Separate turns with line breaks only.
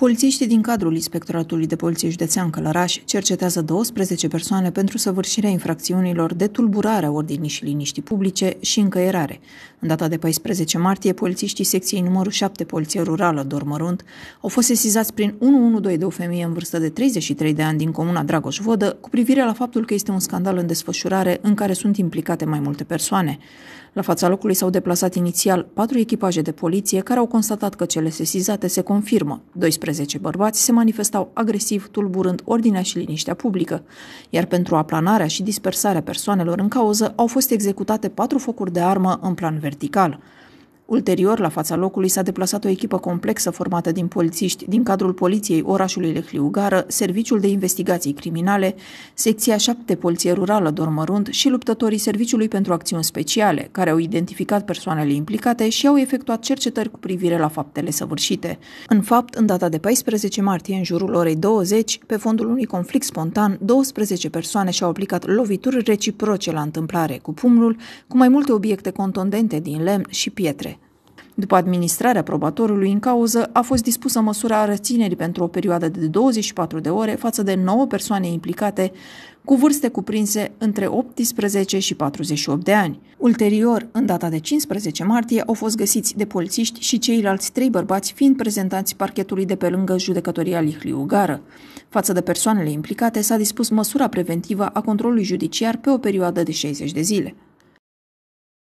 Polițiștii din cadrul Inspectoratului de Poliție Județean Călăraș cercetează 12 persoane pentru săvârșirea infracțiunilor de tulburare a ordinii și liniștii publice și încăierare. În data de 14 martie, polițiștii secției numărul 7 Poliție Rurală Dormărunt au fost sesizați prin 112 de o femeie în vârstă de 33 de ani din comuna Dragoș-Vodă cu privire la faptul că este un scandal în desfășurare în care sunt implicate mai multe persoane. La fața locului s-au deplasat inițial patru echipaje de poliție care au constatat că cele sesizate se confirmă, 12 15 bărbați se manifestau agresiv, tulburând ordinea și liniștea publică, iar pentru aplanarea și dispersarea persoanelor în cauză au fost executate patru focuri de armă în plan vertical. Ulterior, la fața locului s-a deplasat o echipă complexă formată din polițiști din cadrul Poliției orașului Lehliugară, Serviciul de Investigații Criminale, Secția 7 Poliție Rurală Dormărunt și luptătorii Serviciului pentru Acțiuni Speciale, care au identificat persoanele implicate și au efectuat cercetări cu privire la faptele săvârșite. În fapt, în data de 14 martie, în jurul orei 20, pe fondul unui conflict spontan, 12 persoane și-au aplicat lovituri reciproce la întâmplare cu pumnul, cu mai multe obiecte contondente din lemn și pietre. După administrarea probatorului în cauză, a fost dispusă măsura reținerii pentru o perioadă de 24 de ore față de 9 persoane implicate cu vârste cuprinse între 18 și 48 de ani. Ulterior, în data de 15 martie, au fost găsiți de polițiști și ceilalți trei bărbați fiind prezentați parchetului de pe lângă judecătoria Lihliu Gară. Față de persoanele implicate s-a dispus măsura preventivă a controlului judiciar pe o perioadă de 60 de zile.